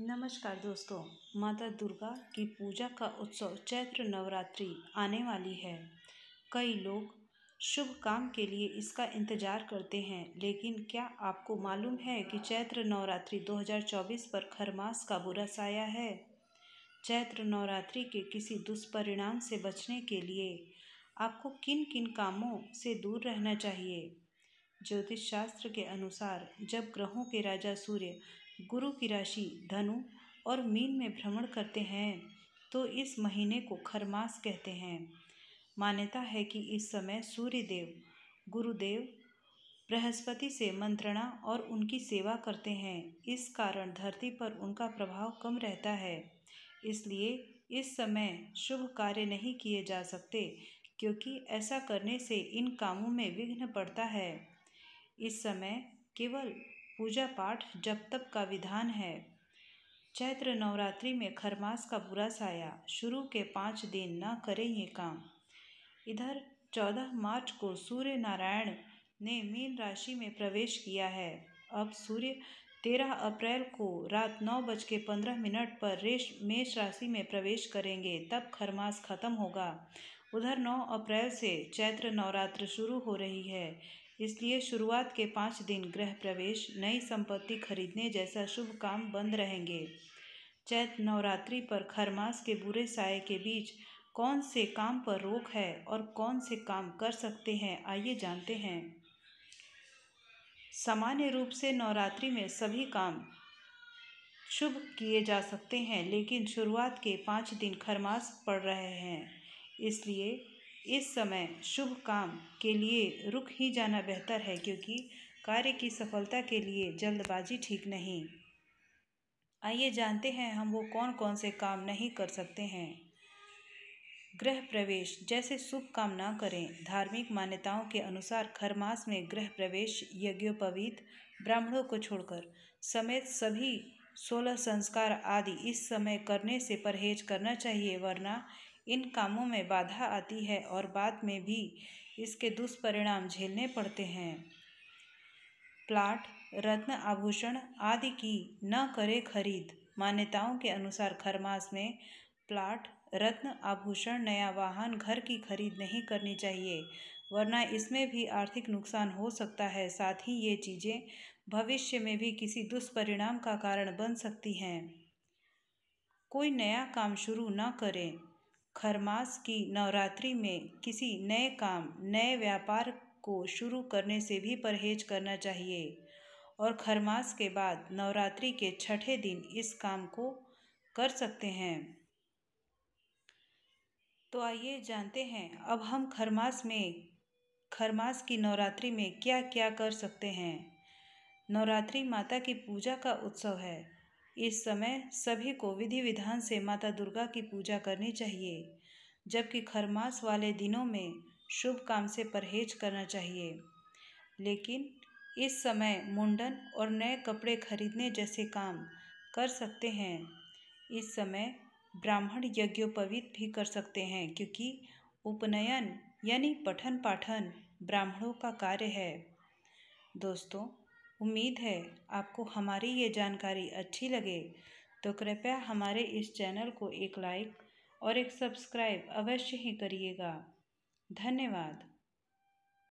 नमस्कार दोस्तों माता दुर्गा की पूजा का उत्सव चैत्र नवरात्रि आने वाली है कई लोग शुभ काम के लिए इसका इंतजार करते हैं लेकिन क्या आपको मालूम है कि चैत्र नवरात्रि 2024 पर खरमास का बुरा साया है चैत्र नवरात्रि के किसी दुष्परिणाम से बचने के लिए आपको किन किन कामों से दूर रहना चाहिए ज्योतिष शास्त्र के अनुसार जब ग्रहों के राजा सूर्य गुरु की राशि धनु और मीन में भ्रमण करते हैं तो इस महीने को खरमास कहते हैं मान्यता है कि इस समय सूर्यदेव गुरुदेव बृहस्पति से मंत्रणा और उनकी सेवा करते हैं इस कारण धरती पर उनका प्रभाव कम रहता है इसलिए इस समय शुभ कार्य नहीं किए जा सकते क्योंकि ऐसा करने से इन कामों में विघ्न पड़ता है इस समय केवल पूजा पाठ जब तक का विधान है चैत्र नवरात्रि में खरमास का बुरा साया शुरू के पाँच दिन ना करें ये काम इधर चौदह मार्च को सूर्य नारायण ने मीन राशि में प्रवेश किया है अब सूर्य तेरह अप्रैल को रात नौ बज के पंद्रह मिनट पर रेश मेष राशि में प्रवेश करेंगे तब खरमास खत्म होगा उधर नौ अप्रैल से चैत्र नवरात्र शुरू हो रही है इसलिए शुरुआत के पाँच दिन गृह प्रवेश नई संपत्ति खरीदने जैसा शुभ काम बंद रहेंगे चैत नवरात्रि पर खरमास के बुरे साय के बीच कौन से काम पर रोक है और कौन से काम कर सकते हैं आइए जानते हैं सामान्य रूप से नवरात्रि में सभी काम शुभ किए जा सकते हैं लेकिन शुरुआत के पाँच दिन खरमास पड़ रहे हैं इसलिए इस समय शुभ काम के लिए रुक ही जाना बेहतर है क्योंकि कार्य की सफलता के लिए जल्दबाजी ठीक नहीं आइए जानते हैं हम वो कौन कौन से काम नहीं कर सकते हैं गृह प्रवेश जैसे शुभ काम ना करें धार्मिक मान्यताओं के अनुसार खरमास में गृह प्रवेश यज्ञोपवीत ब्राह्मणों को छोड़कर समेत सभी सोलह संस्कार आदि इस समय करने से परहेज करना चाहिए वरना इन कामों में बाधा आती है और बाद में भी इसके दुष्परिणाम झेलने पड़ते हैं प्लाट रत्न आभूषण आदि की न करे खरीद मान्यताओं के अनुसार खरमास में प्लाट रत्न आभूषण नया वाहन घर की खरीद नहीं करनी चाहिए वरना इसमें भी आर्थिक नुकसान हो सकता है साथ ही ये चीज़ें भविष्य में भी किसी दुष्परिणाम का कारण बन सकती हैं कोई नया काम शुरू न करें खरमास की नवरात्रि में किसी नए काम नए व्यापार को शुरू करने से भी परहेज करना चाहिए और खरमास के बाद नवरात्रि के छठे दिन इस काम को कर सकते हैं तो आइए जानते हैं अब हम खरमास में खरमास की नवरात्रि में क्या क्या कर सकते हैं नवरात्रि माता की पूजा का उत्सव है इस समय सभी को विधि विधान से माता दुर्गा की पूजा करनी चाहिए जबकि खरमास वाले दिनों में शुभ काम से परहेज करना चाहिए लेकिन इस समय मुंडन और नए कपड़े खरीदने जैसे काम कर सकते हैं इस समय ब्राह्मण यज्ञोपवीत भी कर सकते हैं क्योंकि उपनयन यानी पठन पाठन ब्राह्मणों का कार्य है दोस्तों उम्मीद है आपको हमारी ये जानकारी अच्छी लगे तो कृपया हमारे इस चैनल को एक लाइक और एक सब्सक्राइब अवश्य ही करिएगा धन्यवाद